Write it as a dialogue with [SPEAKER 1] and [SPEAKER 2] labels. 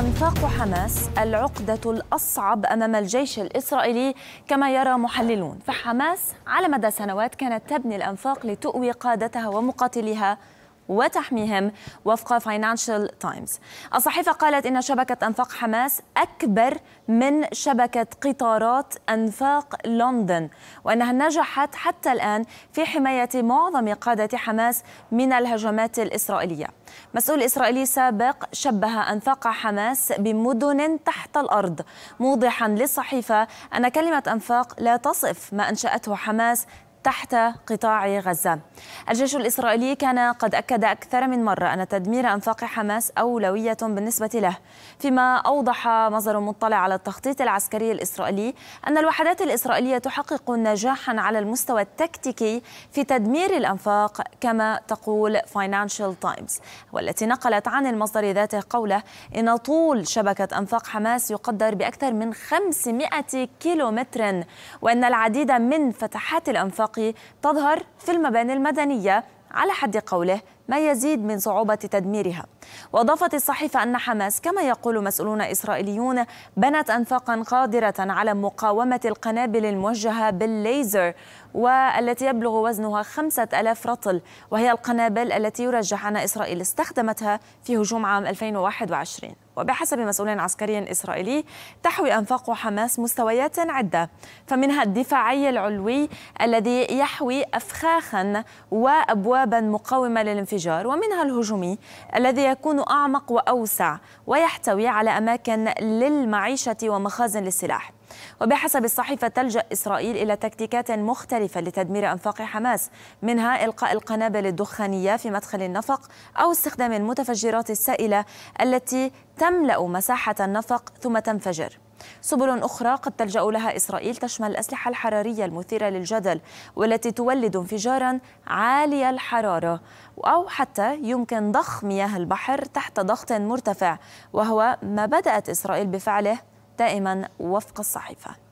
[SPEAKER 1] أنفاق حماس العقدة الأصعب أمام الجيش الإسرائيلي كما يرى محللون فحماس على مدى سنوات كانت تبني الأنفاق لتؤوي قادتها ومقاتليها وتحميهم وفق فاينانشال تايمز الصحيفة قالت إن شبكة أنفاق حماس أكبر من شبكة قطارات أنفاق لندن وأنها نجحت حتى الآن في حماية معظم قادة حماس من الهجمات الإسرائيلية مسؤول إسرائيلي سابق شبه أنفاق حماس بمدن تحت الأرض موضحا للصحيفة أن كلمة أنفاق لا تصف ما أنشأته حماس تحت قطاع غزة الجيش الإسرائيلي كان قد أكد أكثر من مرة أن تدمير أنفاق حماس أولوية بالنسبة له فيما أوضح مصدر مطلع على التخطيط العسكري الإسرائيلي أن الوحدات الإسرائيلية تحقق نجاحا على المستوى التكتيكي في تدمير الأنفاق كما تقول فاينانشال تايمز والتي نقلت عن المصدر ذاته قوله إن طول شبكة أنفاق حماس يقدر بأكثر من 500 كيلومتر وأن العديد من فتحات الأنفاق الرقي تظهر في المباني المدنية على حد قوله ما يزيد من صعوبة تدميرها وأضافت الصحيفة أن حماس كما يقول مسؤولون إسرائيليون بنت أنفاقا قادرة على مقاومة القنابل الموجهة بالليزر والتي يبلغ وزنها 5000 رطل وهي القنابل التي يرجح أن إسرائيل استخدمتها في هجوم عام 2021 وبحسب مسؤول عسكري إسرائيلي تحوي أنفاق حماس مستويات عدة فمنها الدفاعي العلوي الذي يحوي أفخاخا وأبوابا مقاومة للانفجار ومنها الهجومي الذي يكون أعمق وأوسع ويحتوي على أماكن للمعيشة ومخازن للسلاح وبحسب الصحيفة تلجأ إسرائيل إلى تكتيكات مختلفة لتدمير أنفاق حماس منها إلقاء القنابل الدخانية في مدخل النفق أو استخدام المتفجرات السائلة التي تملأ مساحة النفق ثم تنفجر سبل أخرى قد تلجأ لها إسرائيل تشمل الأسلحة الحرارية المثيرة للجدل والتي تولد انفجارا عالي الحرارة أو حتى يمكن ضخ مياه البحر تحت ضغط مرتفع وهو ما بدأت إسرائيل بفعله دائما وفق الصحيفه